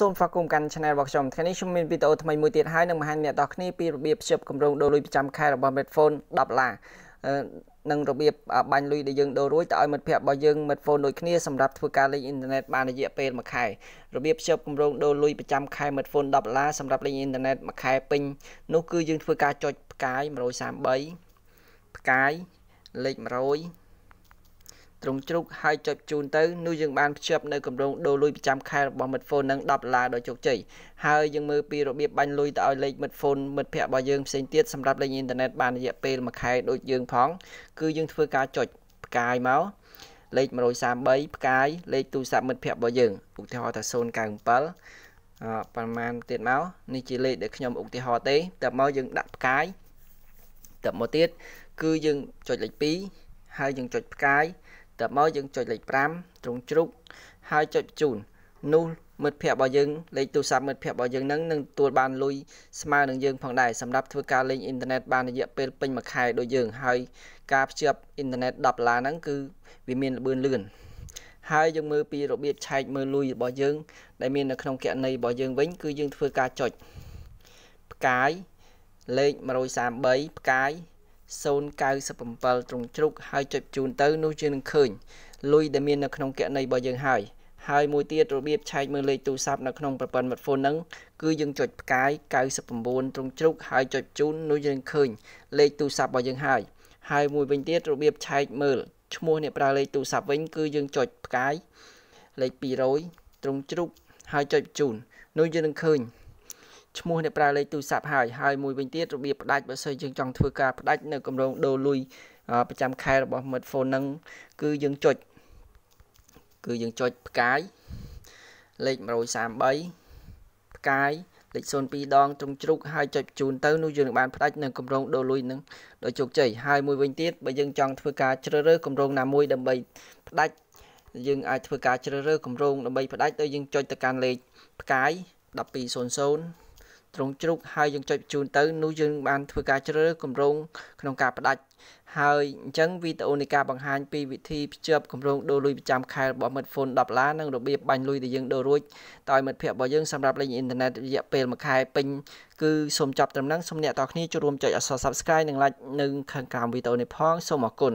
សូមស្វាគមន៍កាន់ Channel របស់ខ្ញុំថ្ងៃនេះខ្ញុំមានវីដេអូថ្មីមួយទៀតហើយនឹងបង្ហាញអ្នកនរគ្នាពីរបៀបផ្ចិតគម្រោងដូរលុយប្រចាំខែរបស់ Medphone 10ដុល្លារនិងរបៀបបាញ់លុយដែលយើងដូររួចទៅឲ្យមិត្តភ័ក្តិរបស់យើងមិត្តហ្វូនដូចគ្នាសម្រាប់ធ្វើការលេងអ៊ីនធឺណិតបានរយៈពេល1ខែរបៀបភ្ជាប់គម្រោងដូរលុយប្រចាំខែមិត្តហ្វូន10ដុល្លារសម្រាប់លេងអ៊ីនធឺណិត1ខែពេញនោះគឺយើងធ្វើការចុចផ្កាយ133ផ្កាយលេខ100ទ្រង់ជ្រូកហើយចុចជូនទៅនោះយើងបានភ្ជាប់នៅគម្រោងដូរលុយប្រចាំខែរបស់មិត្តហ្វូននឹង10ដុល្លារដោយជោគជ័យហើយយើងមើលពីរបៀបបាញ់លុយទៅឲ្យលេខមិត្តហ្វូនមិត្តភ័ក្តិរបស់យើងផ្សេងទៀតសម្រាប់លេខអ៊ីនធឺណិតបានរយៈពេល1ខែដូចយើងផង គឺយើងធ្វើការចុចផ្កាយមកលេខ133ផ្កាយលេខទូរស័ព្ទមិត្តភ័ក្តិរបស់យើងឧទាហរណ៍ថា097អប្រហែលទៀតមកនេះជាលេខដែលខ្ញុំឧទាហរណ៍ទេតើមកយើងដាក់ផ្កាយតើមកទៀតគឺយើងចុចលេខ2ហើយយើងចុចផ្កាយតើមកយើងចុចលេខ5ត្រង់ជ្រុកហើយចុចបញ្ជូននោះមិត្តភ័ក្តិរបស់យើងលេខទូរស័ព្ទមិត្តភ័ក្តិរបស់យើងនឹងនឹងទទួលបានលុយស្មើនឹងយើងផងដែរសម្រាប់ធ្វើការលេងអ៊ីនធឺណិតបានរយៈពេលពេញមួយខែដូចយើងហើយការភ្ជាប់អ៊ីនធឺណិត10ដុល្លារហ្នឹងគឺវាមានលឿនលឿនហើយយើងមើលពីរបៀបឆែកមើលលុយរបស់យើង ដែលមាននៅក្នុងគណនីរបស់យើងវិញគឺយើងធ្វើការចុចផ្កាយលេខ133ផ្កាយ097ត្រង់ជ្រុកហើយចុចជូនទៅនោះជានឹងឃើញលុយដែលមាននៅក្នុងគណនីរបស់យើងហើយហើយមួយទៀតរបៀបឆែកមើលលេខទូរស័ព្ទនៅក្នុងប្រព័ន្ធមាត់ហ្វូនហ្នឹងគឺយើងចុចផ្កាយ99ត្រង់ជ្រុកហើយចុចជូន នោះយើងឃើញលេខទូរស័ព្ទរបស់យើងហើយហើយមួយវិញទៀតរបៀបឆែកមើលឈ្មោះអ្នកប្រើលេខទូរស័ព្ទវិញគឺយើងចុចផ្កាយលេខ200ត្រង់ជ្រុកហើយចុចជូននោះយើងនឹងឃើញឈ្មោះអ្នកប្រើលេខទូរស័ព្ទហើយហើយមួយវិញទៀតរបៀបផ្ដាច់បើសិនយើងចង់ធ្វើការផ្ដាច់នៅគម្រោងដូរលុយប្រចាំខែរបស់មិត្តហ្វូននឹងគឺយើងចុចគឺយើងចុចផ្កាយលេខ133ផ្កាយលេខ02ដងត្រង់ជ្រុកហើយចុចបញ្ជូនទៅនោះយើងនឹងបានផ្ដាច់នៅគម្រោងដូរលុយនឹងដោយជោគជ័យហើយមួយវិញទៀតបើយើងចង់ធ្វើការជ្រើសរើសគម្រោងណាមួយដើម្បីផ្ដាច់យើងអាចធ្វើការជ្រើសរើសគម្រោងដើម្បីផ្ដាច់ដោយយើងចុចទៅកាន់លេខផ្កាយ1200ទ្រង់ជ្រុកហើយយើងចុចបញ្ជូនទៅនោះយើងបានធ្វើការជ្រើសរើសគម្រោងក្នុងការផ្ដាច់ ហើយអញ្ចឹងវីដេអូនៃការបង្ហាញពីវិធីភ្ជាប់គម្រោងដូរលុយប្រចាំខែរបស់មិត្តហ្វូន10ដុល្លារនិងរបៀបបាញ់លុយដែលយើងដូររួចដោយមិត្តភ័ក្តិរបស់យើងសម្រាប់លេងអ៊ីនធឺណិតរយៈពេល1ខែពេញគឺសូមចប់ត្រឹមហ្នឹងសូមអ្នកតគ្នាចូលរួមចុចអក្សរ Subscribe និង Like នៅខាងក្រោមវីដេអូនេះផងសូមអរគុណ